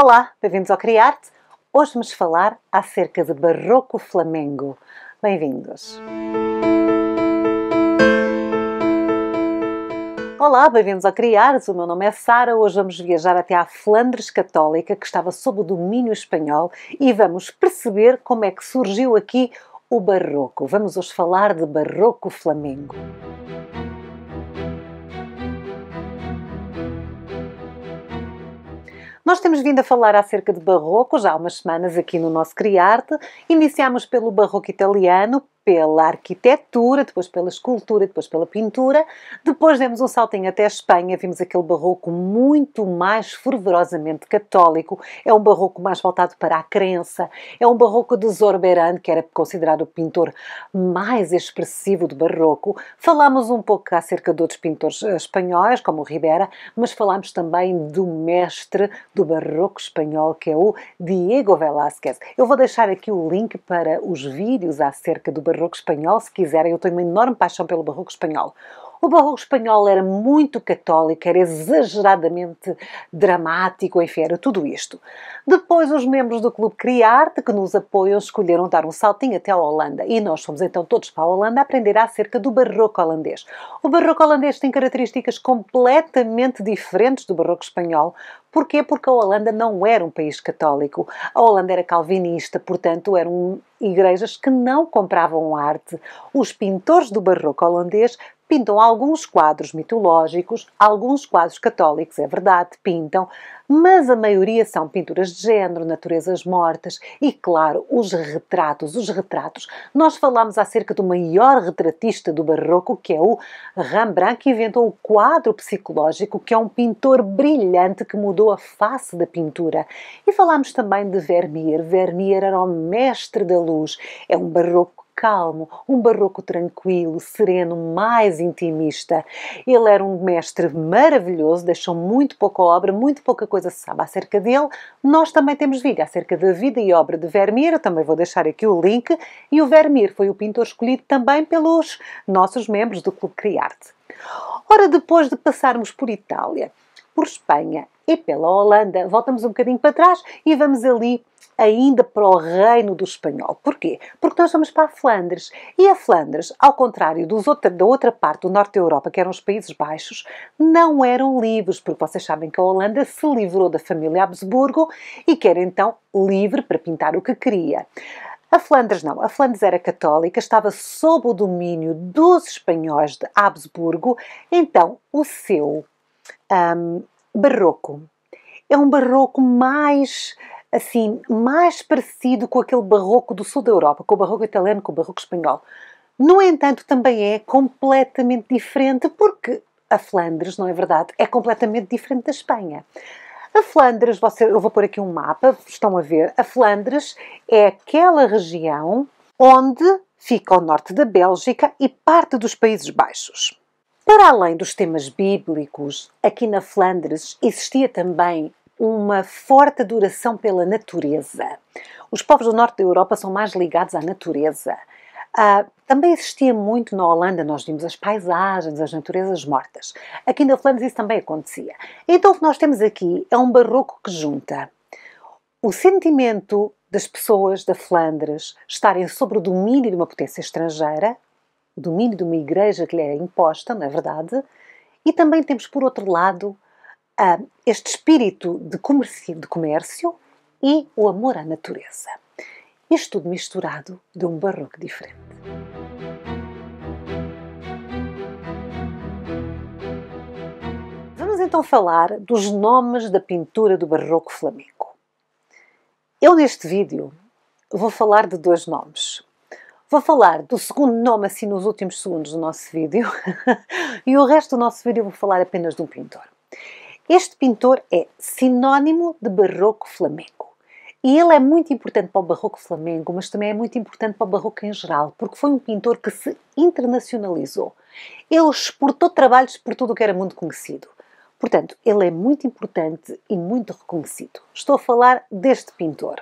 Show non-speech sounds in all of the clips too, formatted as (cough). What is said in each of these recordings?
Olá, bem-vindos ao Criarte. Hoje vamos falar acerca de Barroco Flamengo. Bem-vindos. Olá, bem-vindos ao Criares. O meu nome é Sara. Hoje vamos viajar até à Flandres Católica, que estava sob o domínio espanhol, e vamos perceber como é que surgiu aqui o Barroco. Vamos hoje falar de Barroco Flamengo. Nós temos vindo a falar acerca de barroco já há umas semanas aqui no nosso Criarte. Iniciámos pelo barroco italiano, pela arquitetura, depois pela escultura, depois pela pintura. Depois demos um saltinho até a Espanha, vimos aquele barroco muito mais fervorosamente católico. É um barroco mais voltado para a crença. É um barroco de Zorberan, que era considerado o pintor mais expressivo do barroco. Falámos um pouco acerca de outros pintores eh, espanhóis, como o Ribera, mas falámos também do mestre do barroco espanhol, que é o Diego Velázquez. Eu vou deixar aqui o link para os vídeos acerca do barroco barroco espanhol, se quiserem. Eu tenho uma enorme paixão pelo barroco espanhol. O barroco espanhol era muito católico, era exageradamente dramático, enfim, era tudo isto. Depois, os membros do Clube Criarte, que nos apoiam, escolheram dar um saltinho até a Holanda e nós fomos então todos para a Holanda aprender acerca do barroco holandês. O barroco holandês tem características completamente diferentes do barroco espanhol, Porquê? Porque a Holanda não era um país católico. A Holanda era calvinista, portanto, eram igrejas que não compravam arte. Os pintores do barroco holandês pintam alguns quadros mitológicos, alguns quadros católicos, é verdade, pintam, mas a maioria são pinturas de género, naturezas mortas e, claro, os retratos. Os retratos. Nós falámos acerca do maior retratista do Barroco, que é o Rembrandt, que inventou o quadro psicológico, que é um pintor brilhante que mudou a face da pintura. E falámos também de Vermeer. Vermeer era o mestre da luz. É um barroco calmo, um barroco tranquilo, sereno, mais intimista. Ele era um mestre maravilhoso, deixou muito pouca obra, muito pouca coisa se sabe acerca dele. Nós também temos vídeo acerca da vida e obra de Vermeer, eu também vou deixar aqui o link. E o Vermeer foi o pintor escolhido também pelos nossos membros do Clube Criarte. Ora, depois de passarmos por Itália, por Espanha e pela Holanda. Voltamos um bocadinho para trás e vamos ali ainda para o reino do espanhol. Porquê? Porque nós vamos para a Flandres. E a Flandres, ao contrário outra, da outra parte do norte da Europa, que eram os Países Baixos, não eram livres, porque vocês sabem que a Holanda se livrou da família Habsburgo e que era então livre para pintar o que queria. A Flandres não. A Flandres era católica, estava sob o domínio dos espanhóis de Habsburgo, então o seu um, barroco. É um barroco mais assim, mais parecido com aquele barroco do sul da Europa, com o barroco italiano, com o barroco espanhol. No entanto, também é completamente diferente porque a Flandres, não é verdade, é completamente diferente da Espanha. A Flandres, você, eu vou pôr aqui um mapa, estão a ver. A Flandres é aquela região onde fica o norte da Bélgica e parte dos Países Baixos. Para além dos temas bíblicos, aqui na Flandres existia também uma forte adoração pela natureza. Os povos do norte da Europa são mais ligados à natureza. Uh, também existia muito na Holanda, nós vimos as paisagens, as naturezas mortas. Aqui na Flandres isso também acontecia. Então o que nós temos aqui é um barroco que junta o sentimento das pessoas da Flandres estarem sob o domínio de uma potência estrangeira, o domínio de uma igreja que lhe é imposta, não é verdade? E também temos, por outro lado, ah, este espírito de comércio, de comércio e o amor à natureza. Isto tudo misturado de um barroco diferente. Vamos então falar dos nomes da pintura do barroco flamenco. Eu neste vídeo vou falar de dois nomes. Vou falar do segundo nome assim nos últimos segundos do nosso vídeo (laughs) e o resto do nosso vídeo vou falar apenas de um pintor. Este pintor é sinónimo de barroco flamengo. E ele é muito importante para o barroco flamengo, mas também é muito importante para o barroco em geral, porque foi um pintor que se internacionalizou. Ele exportou trabalhos por tudo o que era muito conhecido. Portanto, ele é muito importante e muito reconhecido. Estou a falar deste pintor.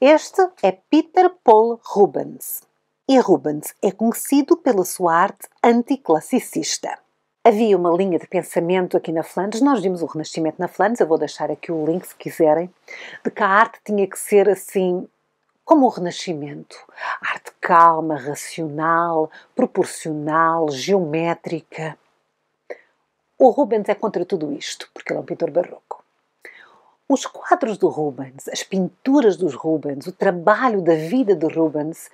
Este é Peter Paul Rubens e Rubens é conhecido pela sua arte anticlassicista. Havia uma linha de pensamento aqui na Flandres, nós vimos o Renascimento na Flandres, eu vou deixar aqui o link se quiserem, de que a arte tinha que ser assim como o Renascimento. Arte calma, racional, proporcional, geométrica. O Rubens é contra tudo isto, porque ele é um pintor barroco. Os quadros do Rubens, as pinturas dos Rubens, o trabalho da vida do Rubens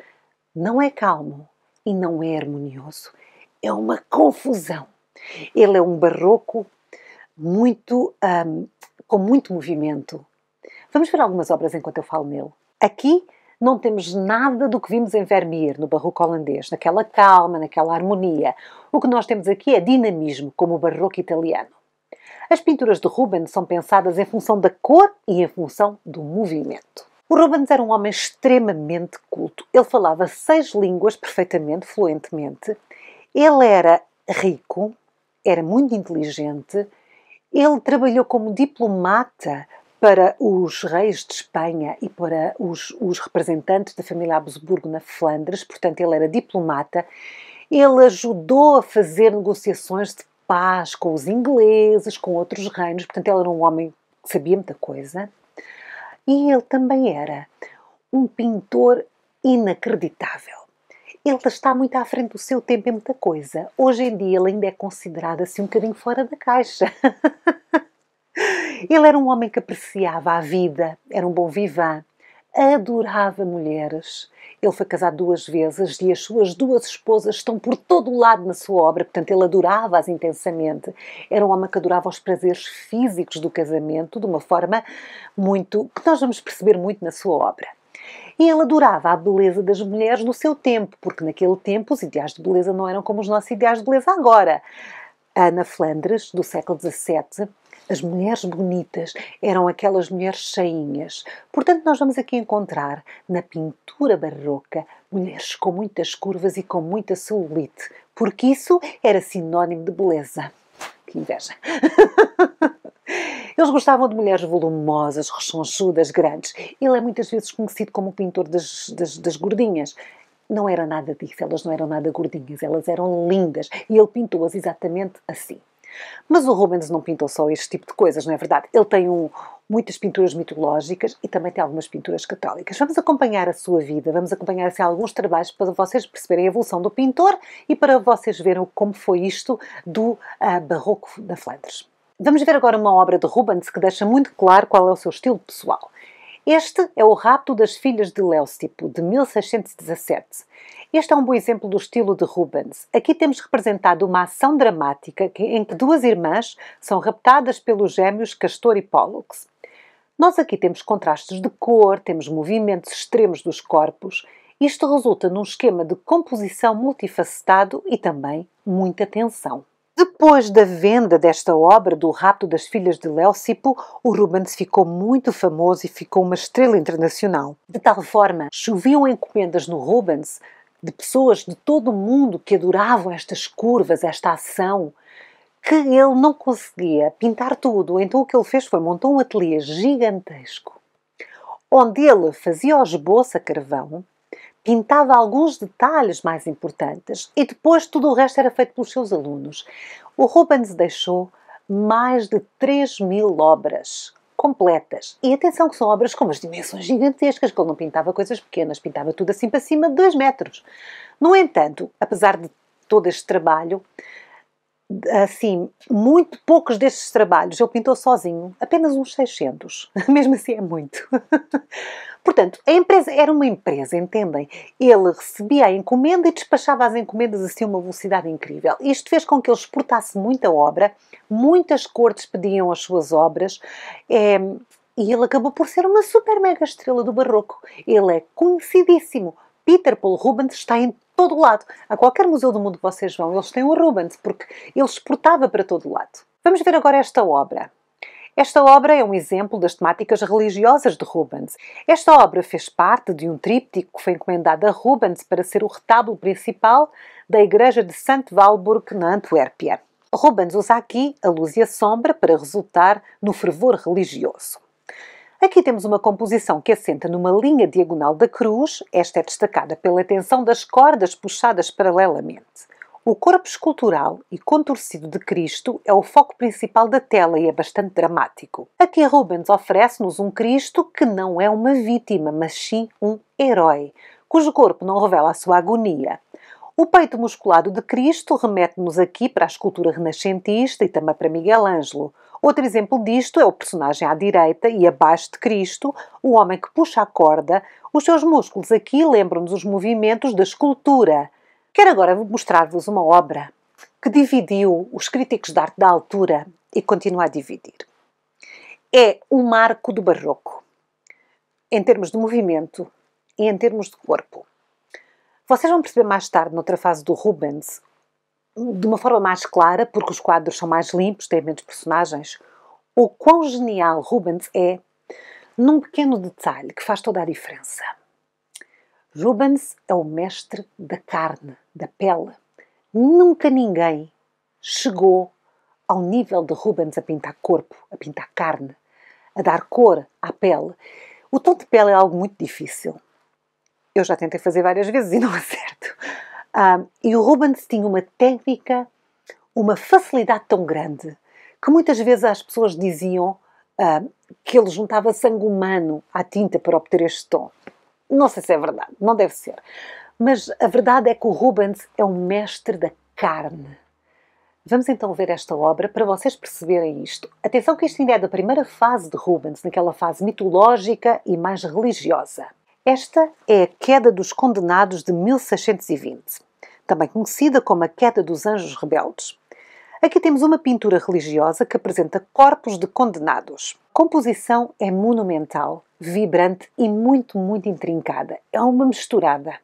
não é calmo e não é harmonioso. É uma confusão. Ele é um barroco muito um, com muito movimento. Vamos ver algumas obras enquanto eu falo nele. Aqui não temos nada do que vimos em Vermeer, no barroco holandês, naquela calma, naquela harmonia. O que nós temos aqui é dinamismo, como o barroco italiano. As pinturas de Rubens são pensadas em função da cor e em função do movimento. O Rubens era um homem extremamente culto. Ele falava seis línguas perfeitamente, fluentemente. Ele era rico, era muito inteligente. Ele trabalhou como diplomata para os reis de Espanha e para os, os representantes da família Habsburgo na Flandres, portanto, ele era diplomata. Ele ajudou a fazer negociações de paz com os ingleses, com outros reinos, portanto, ele era um homem que sabia muita coisa. E ele também era um pintor inacreditável. Ele está muito à frente do seu tempo em muita coisa. Hoje em dia ele ainda é considerado assim um bocadinho fora da caixa. (laughs) ele era um homem que apreciava a vida, era um bom vivant, adorava mulheres. Ele foi casado duas vezes e as suas duas esposas estão por todo o lado na sua obra, portanto, ele adorava-as intensamente. Era um homem que adorava os prazeres físicos do casamento de uma forma muito. que nós vamos perceber muito na sua obra. E ele adorava a beleza das mulheres no seu tempo, porque naquele tempo os ideais de beleza não eram como os nossos ideais de beleza agora. Ana Flandres, do século XVII, as mulheres bonitas eram aquelas mulheres cheinhas. Portanto, nós vamos aqui encontrar, na pintura barroca, mulheres com muitas curvas e com muita celulite, porque isso era sinónimo de beleza. Que inveja! (laughs) Eles gostavam de mulheres volumosas, rechonchudas, grandes. Ele é muitas vezes conhecido como o pintor das, das, das gordinhas não era nada disso, elas não eram nada gordinhas, elas eram lindas e ele pintou-as exatamente assim. Mas o Rubens não pintou só este tipo de coisas, não é verdade? Ele tem um, muitas pinturas mitológicas e também tem algumas pinturas católicas. Vamos acompanhar a sua vida, vamos acompanhar assim, alguns trabalhos para vocês perceberem a evolução do pintor e para vocês verem como foi isto do uh, barroco da Flandres. Vamos ver agora uma obra de Rubens que deixa muito claro qual é o seu estilo pessoal. Este é o Rapto das Filhas de Léustipo, de 1617. Este é um bom exemplo do estilo de Rubens. Aqui temos representado uma ação dramática em que duas irmãs são raptadas pelos gêmeos Castor e Pollux. Nós aqui temos contrastes de cor, temos movimentos extremos dos corpos. Isto resulta num esquema de composição multifacetado e também muita tensão. Depois da venda desta obra do Rapto das Filhas de Léucipo, o Rubens ficou muito famoso e ficou uma estrela internacional. De tal forma, choviam encomendas no Rubens de pessoas de todo o mundo que adoravam estas curvas, esta ação, que ele não conseguia pintar tudo. Então o que ele fez foi montar um ateliê gigantesco, onde ele fazia os esboço a carvão, pintava alguns detalhes mais importantes e depois tudo o resto era feito pelos seus alunos. O Rubens deixou mais de 3 mil obras completas. E atenção que são obras com umas dimensões gigantescas, que ele não pintava coisas pequenas, pintava tudo assim para cima de 2 metros. No entanto, apesar de todo este trabalho, assim, muito poucos destes trabalhos ele pintou sozinho, apenas uns 600. (laughs) Mesmo assim é muito. (laughs) Portanto, a empresa era uma empresa, entendem? Ele recebia a encomenda e despachava as encomendas assim a uma velocidade incrível. Isto fez com que ele exportasse muita obra, muitas cortes pediam as suas obras. É, e ele acabou por ser uma super mega estrela do barroco. Ele é conhecidíssimo. Peter Paul Rubens está em todo lado. A qualquer museu do mundo que vocês vão, eles têm o Rubens, porque ele exportava para todo lado. Vamos ver agora esta obra. Esta obra é um exemplo das temáticas religiosas de Rubens. Esta obra fez parte de um tríptico que foi encomendado a Rubens para ser o retábulo principal da igreja de St. Valburg, na Antuérpia. Rubens usa aqui a luz e a sombra para resultar no fervor religioso. Aqui temos uma composição que assenta numa linha diagonal da cruz, esta é destacada pela tensão das cordas puxadas paralelamente. O corpo escultural e contorcido de Cristo é o foco principal da tela e é bastante dramático. Aqui Rubens oferece-nos um Cristo que não é uma vítima, mas sim um herói, cujo corpo não revela a sua agonia. O peito musculado de Cristo remete-nos aqui para a escultura renascentista e também para Miguel Ângelo, Outro exemplo disto é o personagem à direita e abaixo de Cristo, o homem que puxa a corda. Os seus músculos aqui lembram-nos os movimentos da escultura. Quero agora mostrar-vos uma obra que dividiu os críticos de arte da altura e continua a dividir. É o marco do barroco, em termos de movimento e em termos de corpo. Vocês vão perceber mais tarde, noutra fase do Rubens, de uma forma mais clara, porque os quadros são mais limpos, têm menos personagens, o quão genial Rubens é num pequeno detalhe que faz toda a diferença. Rubens é o mestre da carne, da pele. Nunca ninguém chegou ao nível de Rubens a pintar corpo, a pintar carne, a dar cor à pele. O tom de pele é algo muito difícil. Eu já tentei fazer várias vezes e não (laughs) acerto. Ah, e o Rubens tinha uma técnica, uma facilidade tão grande que muitas vezes as pessoas diziam ah, que ele juntava sangue humano à tinta para obter este tom. Não sei se é verdade, não deve ser. Mas a verdade é que o Rubens é um mestre da carne. Vamos então ver esta obra para vocês perceberem isto. Atenção que isto ainda é da primeira fase de Rubens, naquela fase mitológica e mais religiosa. Esta é a Queda dos Condenados de 1620, também conhecida como a Queda dos Anjos Rebeldes. Aqui temos uma pintura religiosa que apresenta corpos de condenados. A composição é monumental, vibrante e muito, muito intrincada. É uma misturada.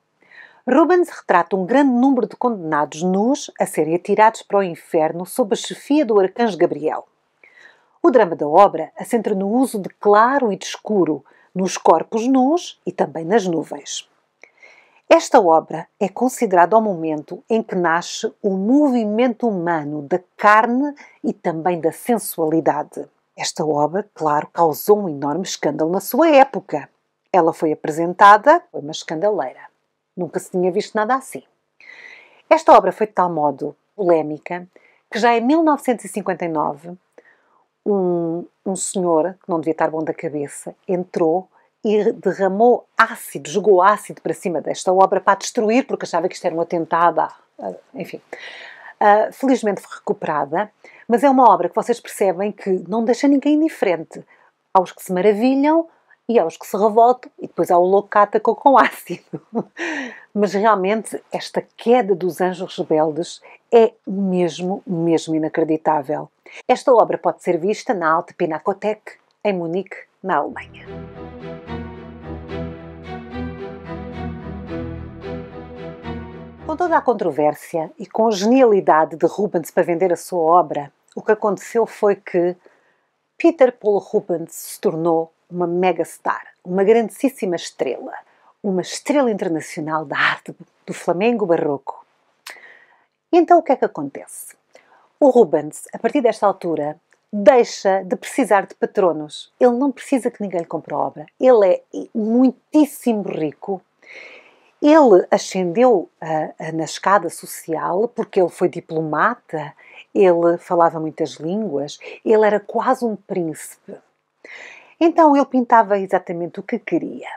Rubens retrata um grande número de condenados nus a serem atirados para o inferno sob a chefia do arcanjo Gabriel. O drama da obra assenta no uso de claro e de escuro, nos corpos nus e também nas nuvens. Esta obra é considerada ao momento em que nasce o movimento humano da carne e também da sensualidade. Esta obra, claro, causou um enorme escândalo na sua época. Ela foi apresentada, foi uma escandaleira. Nunca se tinha visto nada assim. Esta obra foi de tal modo polémica que já em 1959 um, um senhor, que não devia estar bom da cabeça, entrou e derramou ácido, jogou ácido para cima desta obra para destruir, porque achava que isto era um atentado, à, enfim. Uh, felizmente foi recuperada, mas é uma obra que vocês percebem que não deixa ninguém indiferente. Aos que se maravilham, e há os que se revoltam e depois há o louco que atacou com ácido. (laughs) Mas realmente esta queda dos anjos rebeldes é mesmo, mesmo inacreditável. Esta obra pode ser vista na Alte Pinakothek, em Munique, na Alemanha. Com toda a controvérsia e com a genialidade de Rubens para vender a sua obra, o que aconteceu foi que Peter Paul Rubens se tornou uma mega star, uma grandíssima estrela, uma estrela internacional da arte do Flamengo barroco. então o que é que acontece? O Rubens, a partir desta altura, deixa de precisar de patronos. Ele não precisa que ninguém lhe compre a obra. Ele é muitíssimo rico. Ele ascendeu uh, na escada social porque ele foi diplomata, ele falava muitas línguas, ele era quase um príncipe. Então ele pintava exatamente o que queria.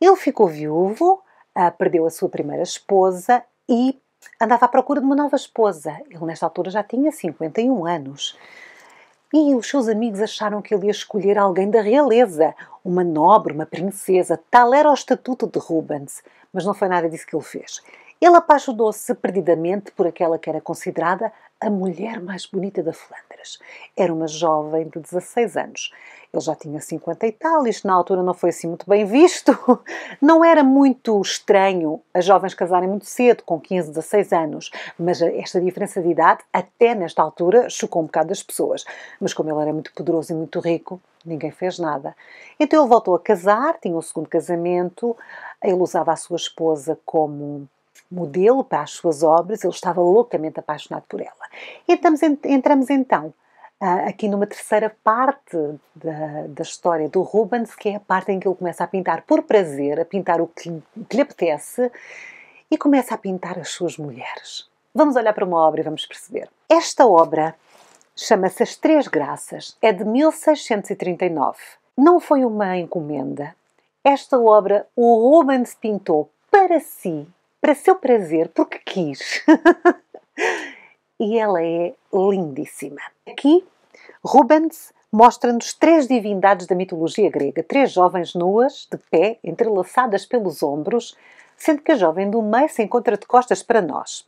Ele ficou viúvo, ah, perdeu a sua primeira esposa e andava à procura de uma nova esposa. Ele, nesta altura, já tinha 51 anos. E os seus amigos acharam que ele ia escolher alguém da realeza, uma nobre, uma princesa. Tal era o estatuto de Rubens. Mas não foi nada disso que ele fez. Ele apaixonou-se perdidamente por aquela que era considerada a mulher mais bonita da Flandres. Era uma jovem de 16 anos. Ele já tinha 50 e tal, isto na altura não foi assim muito bem visto. (laughs) Não era muito estranho as jovens casarem muito cedo, com 15, 16 anos, mas esta diferença de idade, até nesta altura, chocou um bocado as pessoas. Mas como ele era muito poderoso e muito rico, ninguém fez nada. Então ele voltou a casar, tinha o um segundo casamento, ele usava a sua esposa como modelo para as suas obras, ele estava loucamente apaixonado por ela. Entramos, entramos então ah, aqui numa terceira parte da, da, história do Rubens, que é a parte em que ele começa a pintar por prazer, a pintar o que, que lhe apetece e começa a pintar as suas mulheres. Vamos olhar para uma obra e vamos perceber. Esta obra chama-se As Três Graças, é de 1639. Não foi uma encomenda. Esta obra o Rubens pintou para si para seu prazer, porque quis. (laughs) e ela é lindíssima. Aqui, Rubens mostra-nos três divindades da mitologia grega, três jovens nuas, de pé, entrelaçadas pelos ombros, sendo que a jovem do meio se encontra de costas para nós.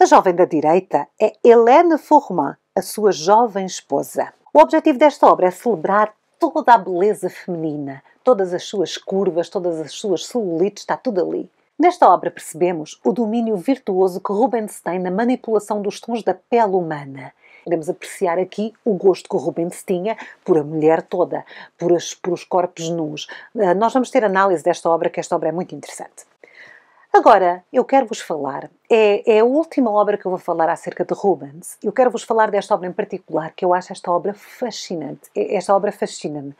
A jovem da direita é Helene Fourman, a sua jovem esposa. O objetivo desta obra é celebrar toda a beleza feminina, todas as suas curvas, todas as suas celulites, está tudo ali. Nesta obra percebemos o domínio virtuoso que Rubens tem na manipulação dos tons da pele humana. Podemos apreciar aqui o gosto que Rubens tinha por a mulher toda, por, as, por os corpos nus. Ah, nós vamos ter análise desta obra, que esta obra é muito interessante. Agora, eu quero-vos falar, é, é, a última obra que eu vou falar acerca de Rubens. Eu quero-vos falar desta obra em particular, que eu acho esta obra fascinante. Esta obra fascina-me.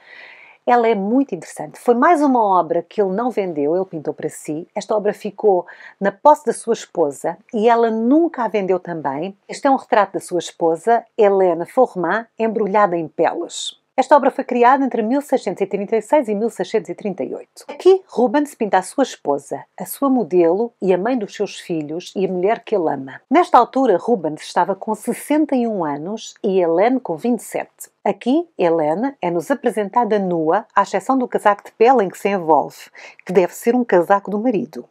Ela é muito interessante. Foi mais uma obra que ele não vendeu, ele pintou para si. Esta obra ficou na posse da sua esposa e ela nunca a vendeu também. Este é um retrato da sua esposa, Helena Forman, embrulhada em peles. Esta obra foi criada entre 1636 e 1638. Aqui, Rubens pinta a sua esposa, a sua modelo e a mãe dos seus filhos e a mulher que ele ama. Nesta altura, Rubens estava com 61 anos e Helene com 27. Aqui, Helena é-nos apresentada nua, à exceção do casaco de pele em que se envolve, que deve ser um casaco do marido.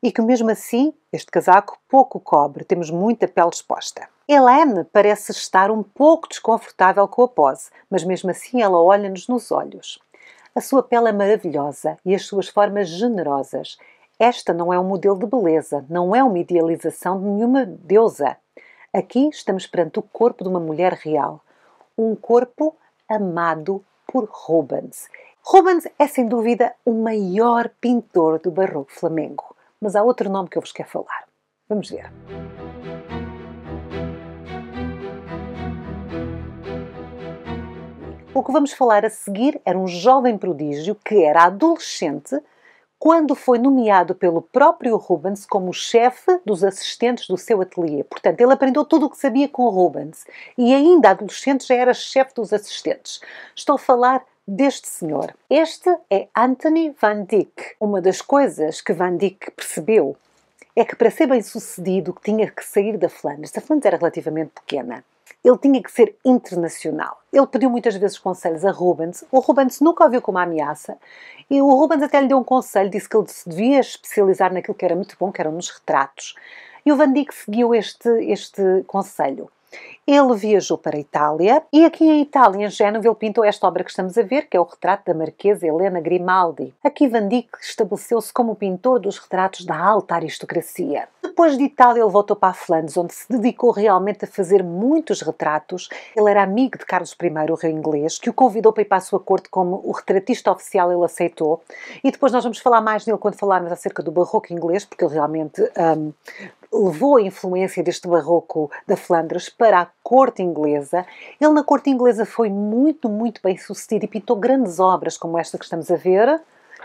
E que, mesmo assim, este casaco pouco cobre, temos muita pele exposta. Helene parece estar um pouco desconfortável com a pose, mas mesmo assim ela olha-nos nos olhos. A sua pele é maravilhosa e as suas formas generosas. Esta não é um modelo de beleza, não é uma idealização de nenhuma deusa. Aqui estamos perante o corpo de uma mulher real. Um corpo amado por Rubens. Rubens é sem dúvida o maior pintor do barroco flamengo, mas há outro nome que eu vos quero falar. Vamos ver. O que vamos falar a seguir era um jovem prodígio que era adolescente quando foi nomeado pelo próprio Rubens como chefe dos assistentes do seu ateliê. Portanto, ele aprendeu tudo o que sabia com Rubens e ainda adolescente já era chefe dos assistentes. Estou a falar deste senhor. Este é Anthony van Dyck. Uma das coisas que van Dyck percebeu é que para ser bem-sucedido tinha que sair da Flandres. A Flandres era relativamente pequena ele tinha que ser internacional. Ele pediu muitas vezes conselhos a Rubens. O Rubens nunca o viu como uma ameaça. E o Rubens até lhe deu um conselho, disse que ele se devia especializar naquilo que era muito bom, que eram nos retratos. E o Van Dyck seguiu este, este conselho. Ele viajou para a Itália e aqui em Itália, em Génova, ele pintou esta obra que estamos a ver, que é o retrato da Marquesa Helena Grimaldi. Aqui Van Dyck estabeleceu-se como pintor dos retratos da alta aristocracia. Depois de Itália, ele voltou para a Flandres, onde se dedicou realmente a fazer muitos retratos. Ele era amigo de Carlos I, o rei inglês, que o convidou para ir para a sua corte como o retratista oficial, ele aceitou. E depois nós vamos falar mais nele quando falarmos acerca do barroco inglês, porque ele realmente um, levou a influência deste barroco da Flandres para a corte inglesa. Ele na corte inglesa foi muito, muito bem sucedido e pintou grandes obras como esta que estamos a ver,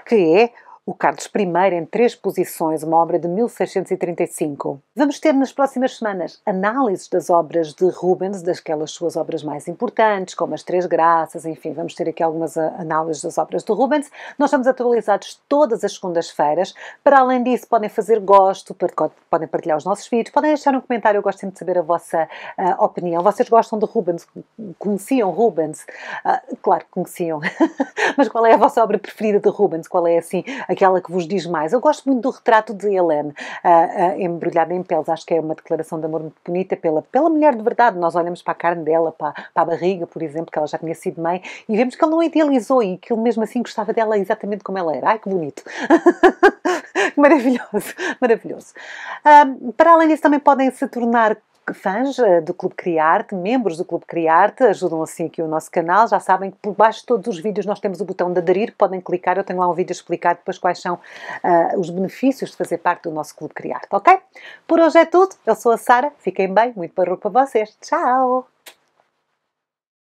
que é o Carlos I em três posições, uma obra de 1635. Vamos ter nas próximas semanas análises das obras de Rubens, dasquelas suas obras mais importantes, como as Três Graças, enfim, vamos ter aqui algumas ah, análises das obras de Rubens. Nós estamos atualizados todas as segundas-feiras. Para além disso, podem fazer gosto, podem partilhar os nossos vídeos, podem deixar um comentário, eu gosto sempre de saber a vossa uh, opinião. Vocês gostam de Rubens? Conheciam Rubens? Uh, claro que conheciam. (laughs) Mas qual é a vossa obra preferida de Rubens? Qual é, assim, a aquela que vos diz mais. Eu gosto muito do retrato de Helene, uh, ah, uh, ah, embrulhada em peles. Acho que é uma declaração de amor muito bonita pela, pela mulher de verdade. Nós olhamos para a carne dela, para, para a barriga, por exemplo, que ela já tinha sido mãe, e vemos que ele não idealizou e que ele mesmo assim gostava dela exatamente como ela era. Ai, que bonito! (laughs) maravilhoso, maravilhoso. Um, ah, para além disso, também podem se tornar fãs eh, do Clube Criarte, membros do Clube Criarte, ajudam assim aqui o nosso canal. Já sabem que por baixo de todos os vídeos nós temos o botão de aderir, podem clicar. Eu tenho lá um vídeo explicado depois quais são uh, os benefícios de fazer parte do nosso Clube Criarte, ok? Por hoje é tudo. Eu sou a Sara, fiquem bem, muito barulho para vocês. Tchau!